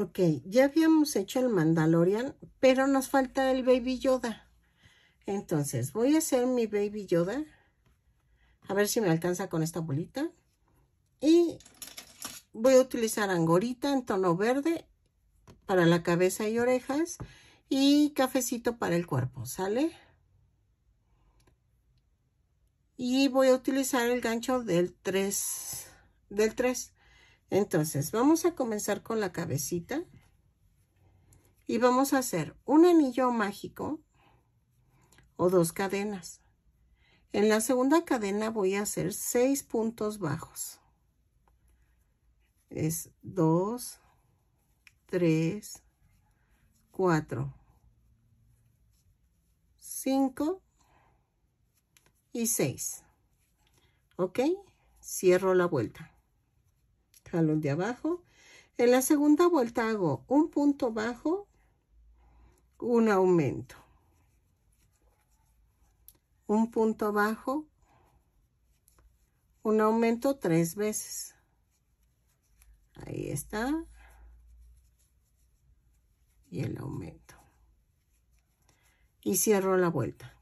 Ok, ya habíamos hecho el Mandalorian, pero nos falta el Baby Yoda. Entonces, voy a hacer mi Baby Yoda. A ver si me alcanza con esta bolita. Y voy a utilizar angorita en tono verde para la cabeza y orejas. Y cafecito para el cuerpo, ¿sale? Y voy a utilizar el gancho del 3, del 3. Entonces, vamos a comenzar con la cabecita. Y vamos a hacer un anillo mágico o dos cadenas. En la segunda cadena voy a hacer seis puntos bajos. Es 2, 3, 4, 5 y 6. ¿Ok? Cierro la vuelta jalón de abajo. En la segunda vuelta hago un punto bajo, un aumento. Un punto bajo, un aumento tres veces. Ahí está. Y el aumento. Y cierro la vuelta.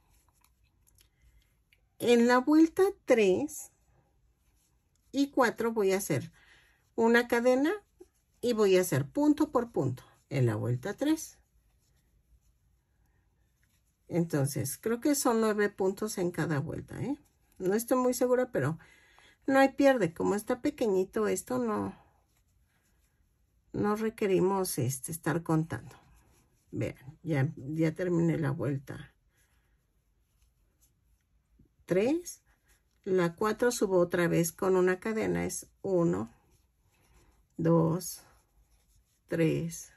En la vuelta 3 y 4 voy a hacer una cadena y voy a hacer punto por punto en la vuelta 3. Entonces, creo que son nueve puntos en cada vuelta, ¿eh? No estoy muy segura, pero no hay pierde. Como está pequeñito esto, no, no requerimos este, estar contando. Vean, ya, ya terminé la vuelta 3. La 4 subo otra vez con una cadena, es 1, 2, 3,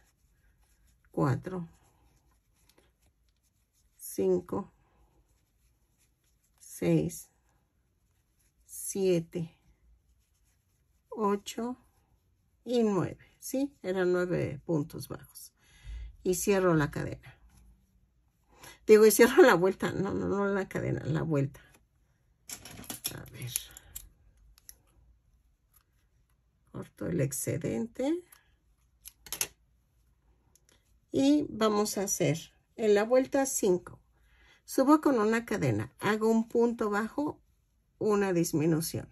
4, 5, 6, 7, 8 y 9. ¿Sí? Eran 9 puntos bajos. Y cierro la cadena. Digo, y cierro la vuelta. No, no, no la cadena, la vuelta. A ver. corto el excedente y vamos a hacer en la vuelta 5 subo con una cadena hago un punto bajo una disminución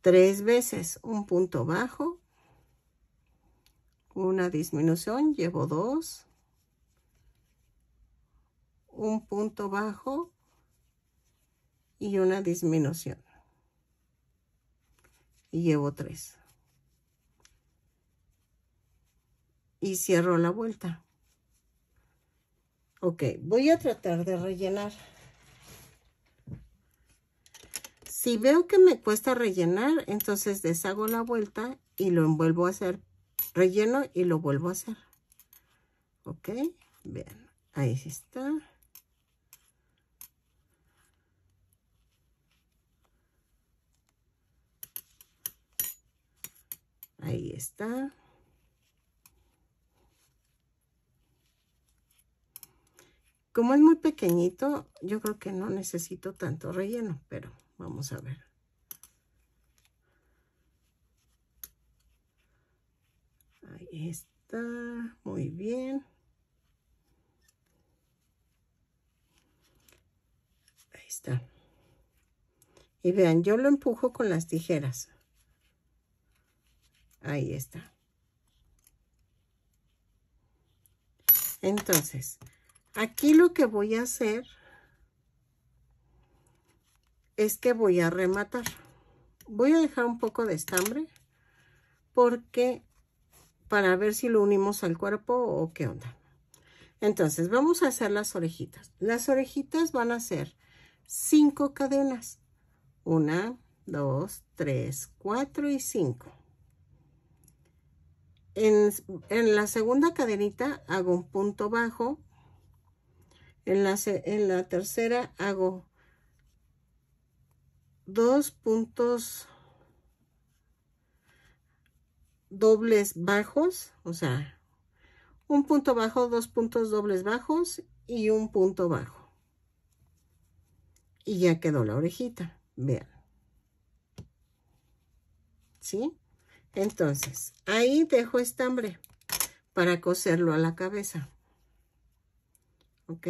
tres veces un punto bajo una disminución llevo dos un punto bajo y una disminución y llevo tres. Y cierro la vuelta. Ok, voy a tratar de rellenar. Si veo que me cuesta rellenar, entonces deshago la vuelta y lo envuelvo a hacer. Relleno y lo vuelvo a hacer. Ok, bien ahí está. Ahí está. Como es muy pequeñito, yo creo que no necesito tanto relleno, pero vamos a ver. Ahí está, muy bien. Ahí está. Y vean, yo lo empujo con las tijeras. Ahí está. Entonces, aquí lo que voy a hacer es que voy a rematar. Voy a dejar un poco de estambre porque para ver si lo unimos al cuerpo o qué onda. Entonces, vamos a hacer las orejitas. Las orejitas van a ser cinco cadenas. Una, dos, tres, cuatro y cinco en, la segunda cadenita hago un punto bajo. En la, en la tercera hago dos puntos dobles bajos, o sea, un punto bajo, dos puntos dobles bajos y un punto bajo. Y ya quedó la orejita, vean. ¿Sí? Entonces, ahí dejo estambre para coserlo a la cabeza. ¿Ok?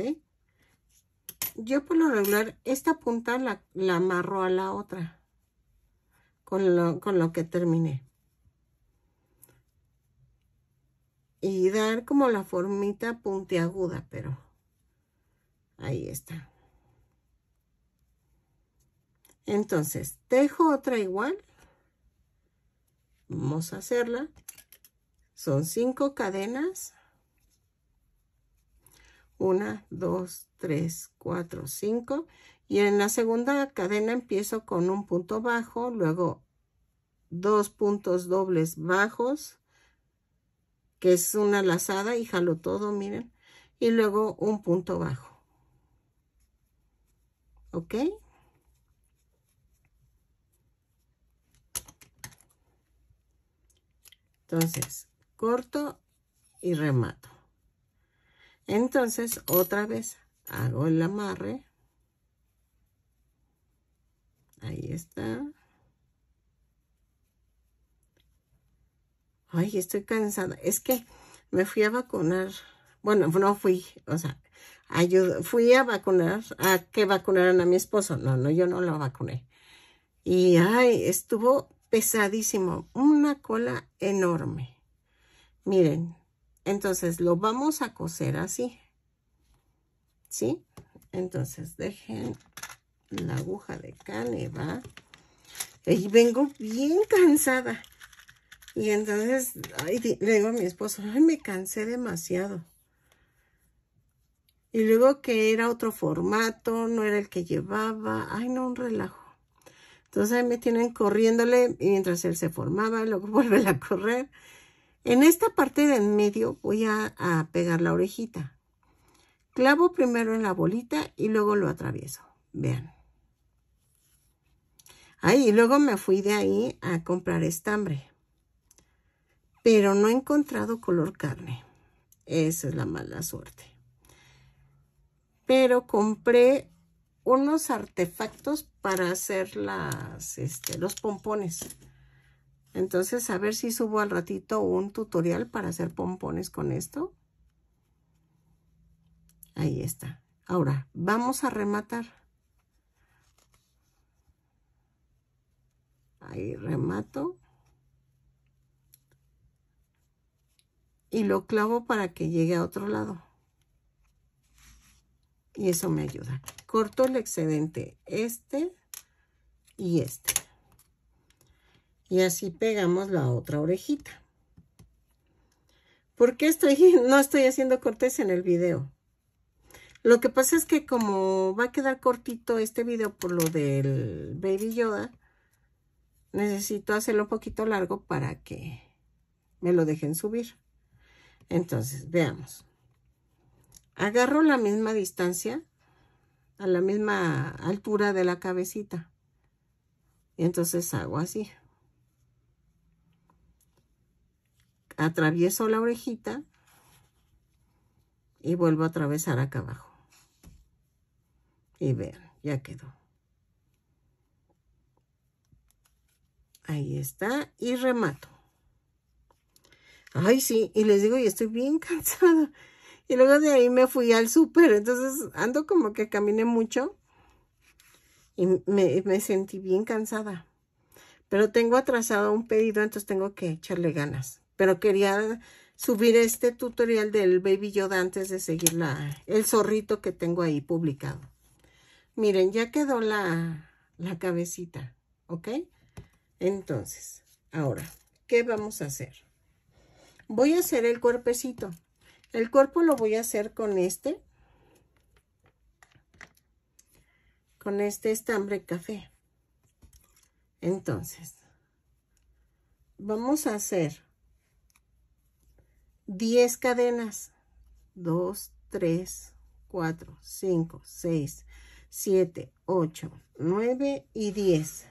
Yo por lo regular, esta punta la, la amarro a la otra. Con lo, con lo que terminé. Y dar como la formita puntiaguda, pero ahí está. Entonces, dejo otra igual Vamos a hacerla. Son cinco cadenas. Una, dos, tres, cuatro, cinco. Y en la segunda cadena empiezo con un punto bajo, luego dos puntos dobles bajos, que es una lazada y jalo todo, miren, y luego un punto bajo. ¿Ok? Entonces, corto y remato. Entonces, otra vez hago el amarre. Ahí está. Ay, estoy cansada. Es que me fui a vacunar. Bueno, no fui, o sea, fui a vacunar, a que vacunaran a mi esposo. No, no, yo no lo vacuné. Y, ay, estuvo pesadísimo, una cola enorme. Miren, entonces lo vamos a coser así. ¿Sí? Entonces dejen la aguja de caneva. Y vengo bien cansada. Y entonces le digo a mi esposo, ay, me cansé demasiado. Y luego que era otro formato, no era el que llevaba. Ay, no, un relajo. Entonces ahí me tienen corriéndole mientras él se formaba, luego vuelve a correr. En esta parte de en medio voy a, pegar la orejita. Clavo primero en la bolita y luego lo atravieso. Vean. Ahí, luego me fui de ahí a comprar estambre. Pero no he encontrado color carne. Esa es la mala suerte. Pero compré unos artefactos para hacer las, este, los pompones. Entonces, a ver si subo al ratito un tutorial para hacer pompones con esto. Ahí está. Ahora, vamos a rematar. Ahí remato. Y lo clavo para que llegue a otro lado y eso me ayuda. Corto el excedente este y este. Y así pegamos la otra orejita. ¿Por qué estoy, no estoy haciendo cortes en el video? Lo que pasa es que como va a quedar cortito este video por lo del Baby Yoda, necesito hacerlo un poquito largo para que me lo dejen subir. Entonces, veamos agarro la misma distancia, a la misma altura de la cabecita. Y entonces hago así. Atravieso la orejita y vuelvo a atravesar acá abajo. Y ver ya quedó. Ahí está. Y remato. Ay, sí. Y les digo, y estoy bien cansada. Y luego de ahí me fui al súper. Entonces ando como que caminé mucho. Y me, sentí bien cansada. Pero tengo atrasado un pedido, entonces tengo que echarle ganas. Pero quería subir este tutorial del Baby Yoda antes de seguir el zorrito que tengo ahí publicado. Miren, ya quedó la cabecita, ¿ok? Entonces, ahora, ¿qué vamos a hacer? Voy a hacer el cuerpecito. El cuerpo lo voy a hacer con este. Con este estambre café. Entonces, vamos a hacer 10 cadenas. 2, 3, 4, 5, 6, 7, 8, 9 y 10.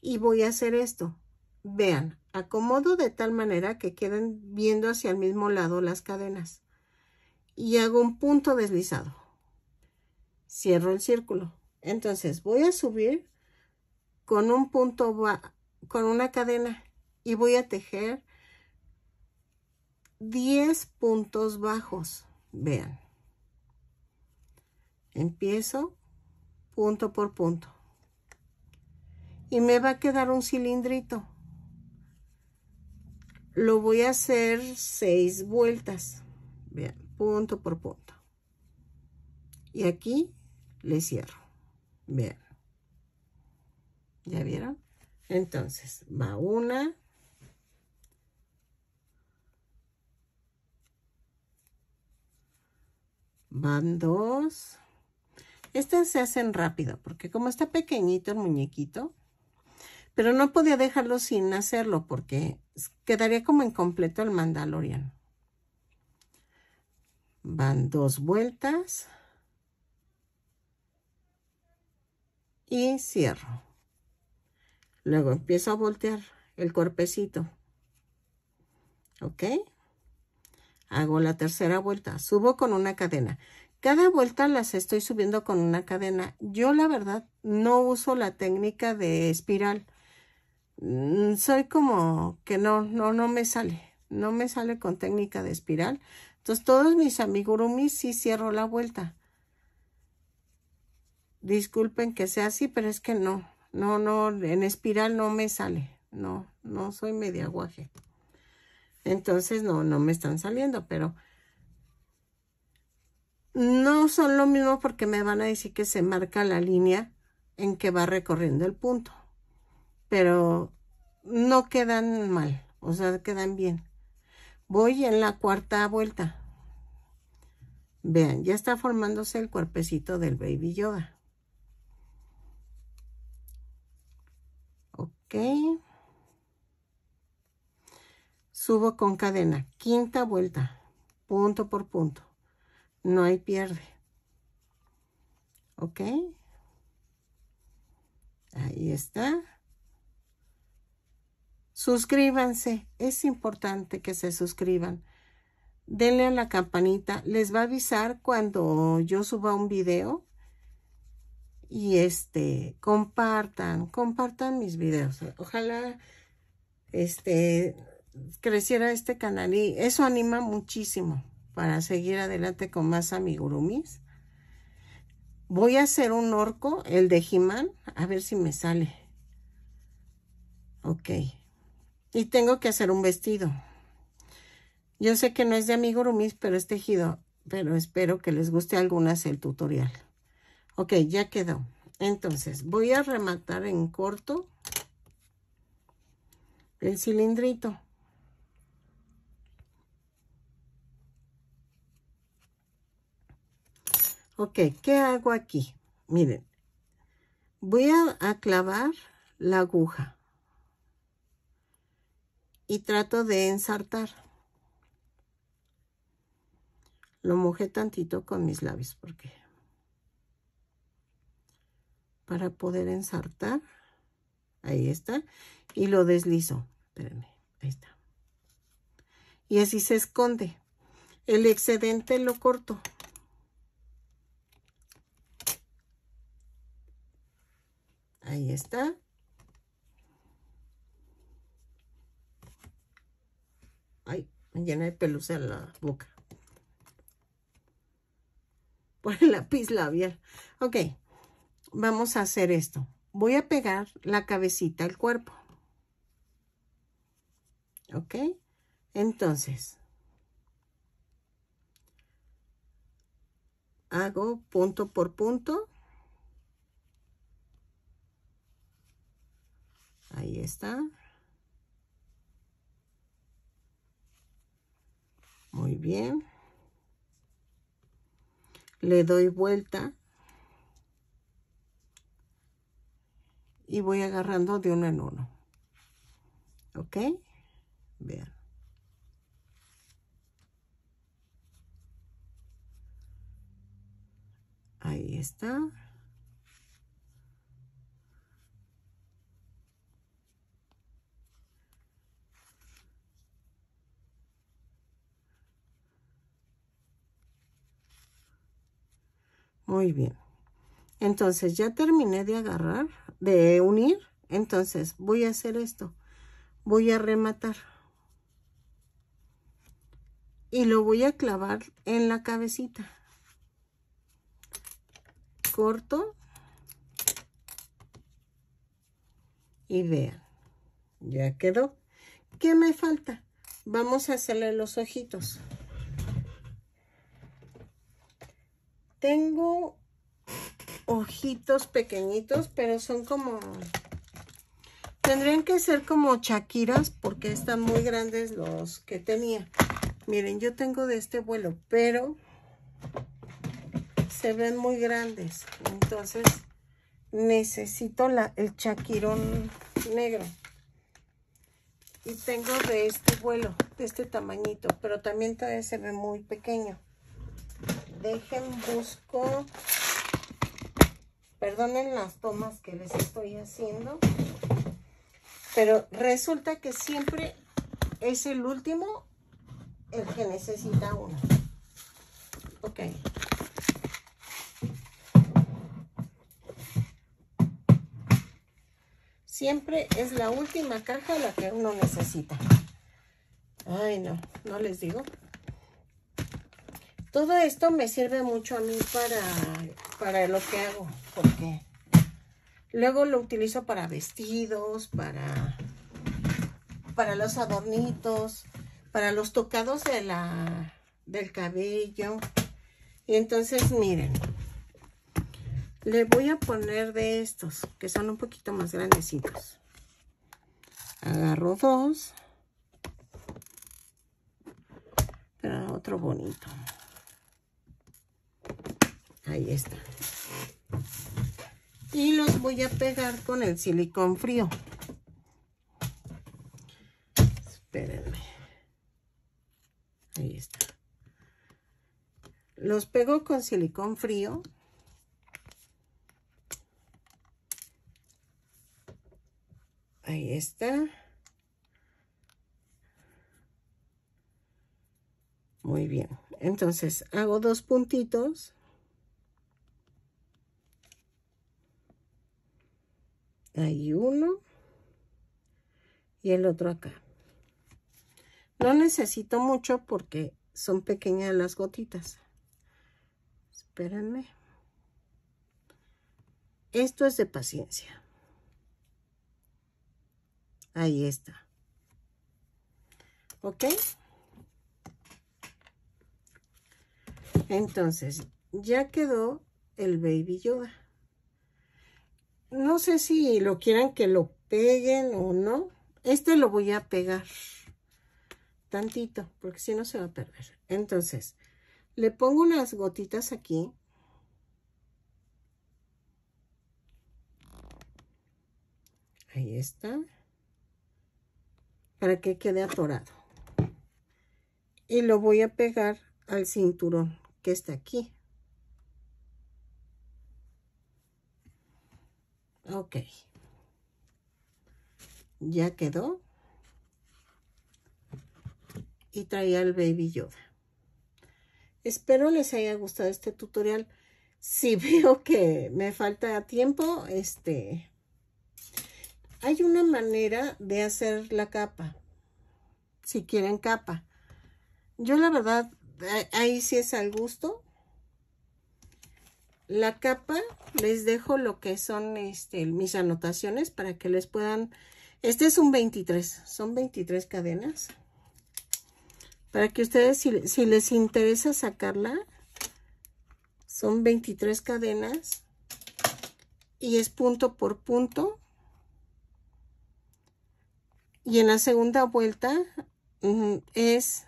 Y voy a hacer esto. Vean, acomodo de tal manera que queden viendo hacia el mismo lado las cadenas. Y hago un punto deslizado. Cierro el círculo. Entonces voy a subir con un punto, con una cadena y voy a tejer 10 puntos bajos. Vean. Empiezo punto por punto. Y me va a quedar un cilindrito lo voy a hacer seis vueltas punto por punto y aquí le cierro vean ya vieron entonces va una van dos estas se hacen rápido porque como está pequeñito el muñequito pero no podía dejarlo sin hacerlo porque quedaría como incompleto el Mandalorian. Van dos vueltas. Y cierro. Luego empiezo a voltear el cuerpecito. ¿Ok? Hago la tercera vuelta. Subo con una cadena. Cada vuelta las estoy subiendo con una cadena. Yo la verdad no uso la técnica de espiral Mm, soy como que no, no, no me sale. No me sale con técnica de espiral. Entonces, todos mis amigurumis sí cierro la vuelta. Disculpen que sea así, pero es que no. No, no, en espiral no me sale. No, no soy media guaje. Entonces, no, no me están saliendo, pero no son lo mismo porque me van a decir que se marca la línea en que va recorriendo el punto pero no quedan mal, o sea, quedan bien. Voy en la cuarta vuelta. Vean, ya está formándose el cuerpecito del Baby Yoga. Ok. Subo con cadena. Quinta vuelta. Punto por punto. No hay pierde. Ok. Ahí está. Suscríbanse, es importante que se suscriban. Denle a la campanita, les va a avisar cuando yo suba un video. Y este, compartan, compartan mis videos. Ojalá este creciera este canal y eso anima muchísimo para seguir adelante con más amigurumis. Voy a hacer un orco, el de Jimán, a ver si me sale. Ok. Y tengo que hacer un vestido. Yo sé que no es de amigurumis, pero es tejido. Pero espero que les guste algunas el tutorial. Ok, ya quedó. Entonces, voy a rematar en corto el cilindrito. Ok, ¿qué hago aquí? Miren, voy a clavar la aguja y trato de ensartar. Lo mojé tantito con mis labios porque para poder ensartar. Ahí está. Y lo deslizo. Espérenme. Ahí está. Y así se esconde. El excedente lo corto. Ahí está. Ay, me llena de pelusa la boca. Por el lápiz labial. Ok, vamos a hacer esto. Voy a pegar la cabecita al cuerpo. ¿Ok? Entonces, hago punto por punto. Ahí está. Muy bien. Le doy vuelta. Y voy agarrando de uno en uno. ¿Ok? Vean. Ahí está. Muy bien. Entonces ya terminé de agarrar, de unir. Entonces voy a hacer esto. Voy a rematar. Y lo voy a clavar en la cabecita. Corto. Y vean. Ya quedó. ¿Qué me falta? Vamos a hacerle los ojitos. Tengo ojitos pequeñitos, pero son como... Tendrían que ser como chaquiras porque están muy grandes los que tenía. Miren, yo tengo de este vuelo, pero se ven muy grandes. Entonces necesito la, el chaquirón negro. Y tengo de este vuelo, de este tamañito, pero también todavía se ve muy pequeño dejen busco perdonen las tomas que les estoy haciendo pero resulta que siempre es el último el que necesita uno ok siempre es la última caja la que uno necesita ay no no les digo todo esto me sirve mucho a mí para, para lo que hago, porque luego lo utilizo para vestidos, para, para los adornitos, para los tocados de la, del cabello. Y entonces, miren, le voy a poner de estos, que son un poquito más grandecitos. Agarro dos. Pero otro bonito. Ahí está. Y los voy a pegar con el silicón frío. Espérenme. Ahí está. Los pego con silicón frío. Ahí está. Muy bien. Entonces hago dos puntitos. Hay uno y el otro acá. No necesito mucho porque son pequeñas las gotitas. Espérenme. Esto es de paciencia. Ahí está. ¿Ok? Entonces, ya quedó el Baby Yoda no sé si lo quieran que lo peguen o no. Este lo voy a pegar tantito, porque si no se va a perder. Entonces, le pongo unas gotitas aquí. Ahí está. Para que quede atorado. Y lo voy a pegar al cinturón que está aquí. Ok. Ya quedó. Y traía el Baby Yoda. Espero les haya gustado este tutorial. Si veo que me falta tiempo, este... Hay una manera de hacer la capa. Si quieren capa. Yo la verdad, eh, ahí sí es al gusto la capa les dejo lo que son este, mis anotaciones para que les puedan... Este es un 23, son 23 cadenas. Para que ustedes, si, si les interesa sacarla, son 23 cadenas y es punto por punto. Y en la segunda vuelta mm, es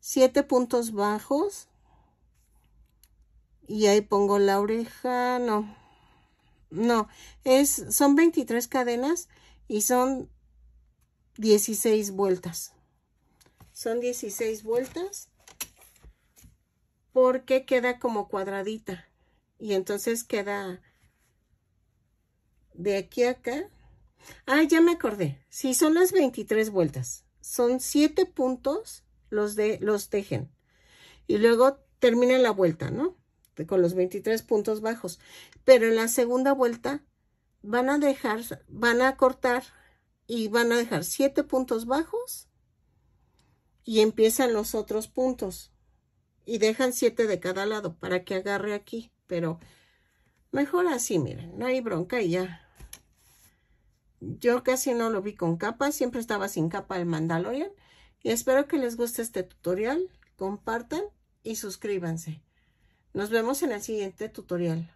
7 puntos bajos, y ahí pongo la oreja, no, no, es, son 23 cadenas y son 16 vueltas, son 16 vueltas porque queda como cuadradita y entonces queda de aquí a acá. Ah, ya me acordé, sí, son las 23 vueltas, son 7 puntos los, de, los tejen y luego termina la vuelta, ¿no? con los 23 puntos bajos. Pero en la segunda vuelta van a dejar, van a cortar y van a dejar 7 puntos bajos y empiezan los otros puntos. Y dejan 7 de cada lado para que agarre aquí. Pero mejor así, miren, no hay bronca y ya. Yo casi no lo vi con capa, siempre estaba sin capa el Mandalorian. Y espero que les guste este tutorial, compartan y suscríbanse. Nos vemos en el siguiente tutorial.